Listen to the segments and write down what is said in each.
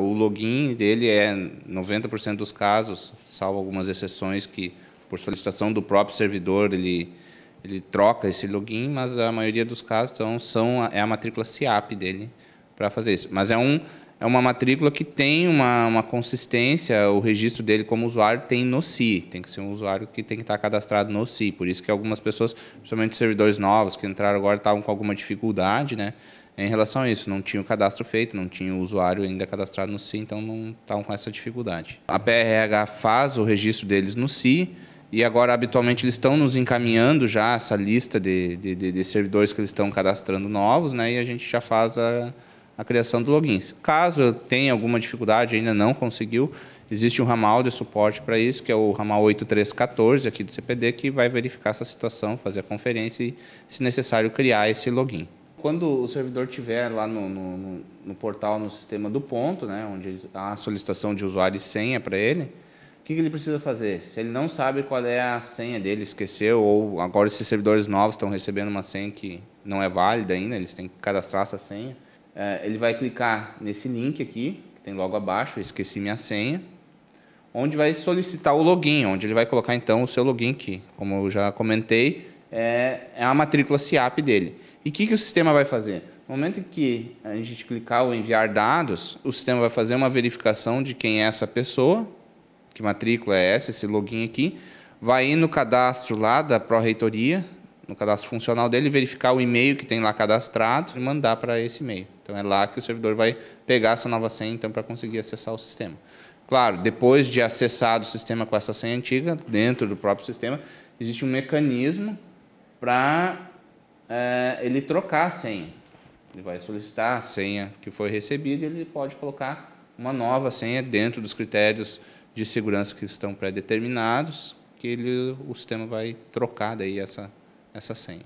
O login dele é 90% dos casos, salvo algumas exceções que, por solicitação do próprio servidor, ele, ele troca esse login, mas a maioria dos casos então, são, é a matrícula CIAP dele para fazer isso. Mas é, um, é uma matrícula que tem uma, uma consistência, o registro dele como usuário tem no CI, tem que ser um usuário que tem que estar cadastrado no CI. Por isso que algumas pessoas, principalmente servidores novos que entraram agora, estavam com alguma dificuldade, né? em relação a isso. Não tinha o cadastro feito, não tinha o usuário ainda cadastrado no SI, então não estavam com essa dificuldade. A PRH faz o registro deles no SI e agora, habitualmente, eles estão nos encaminhando já essa lista de, de, de servidores que eles estão cadastrando novos né, e a gente já faz a, a criação do logins. Caso tenha alguma dificuldade, ainda não conseguiu, existe um ramal de suporte para isso, que é o ramal 8314 aqui do CPD, que vai verificar essa situação, fazer a conferência e, se necessário, criar esse login quando o servidor tiver lá no, no, no, portal, no sistema do ponto, né, onde há a solicitação de usuário e senha para ele, o que, que, ele precisa fazer? Se ele não sabe qual é a senha dele, esqueceu, ou agora esses servidores novos estão recebendo uma senha que não é válida ainda, eles têm que cadastrar essa senha, é, ele vai clicar nesse link aqui, que tem logo abaixo, esqueci minha senha, onde vai solicitar o login, onde ele vai colocar então o seu login, que, como eu já comentei, é, é a matrícula CIAP dele. E o que, que o sistema vai fazer? No momento que a gente clicar ou enviar dados, o sistema vai fazer uma verificação de quem é essa pessoa, que matrícula é essa, esse login aqui, vai ir no cadastro lá da Pró-Reitoria, no cadastro funcional dele, verificar o e-mail que tem lá cadastrado e mandar para esse e-mail. Então é lá que o servidor vai pegar essa nova senha então, para conseguir acessar o sistema. Claro, depois de acessado o sistema com essa senha antiga, dentro do próprio sistema, existe um mecanismo para é, eh, ele trocar a senha. Ele vai solicitar a senha que foi recebida e ele pode colocar uma nova senha dentro dos critérios de segurança que estão pré-determinados, que ele, o sistema vai trocar daí essa, essa senha.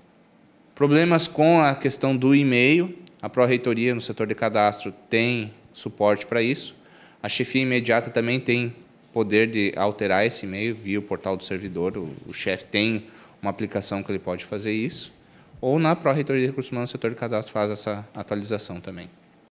Problemas com a questão do e-mail. A Pró-Reitoria no setor de cadastro tem suporte para isso. A chefia imediata também tem poder de alterar esse e-mail via o portal do servidor. O, o chefe tem uma aplicação que ele pode fazer isso, ou na Pró-Reitoria de Recursos Humanos, o setor de cadastro faz essa atualização também.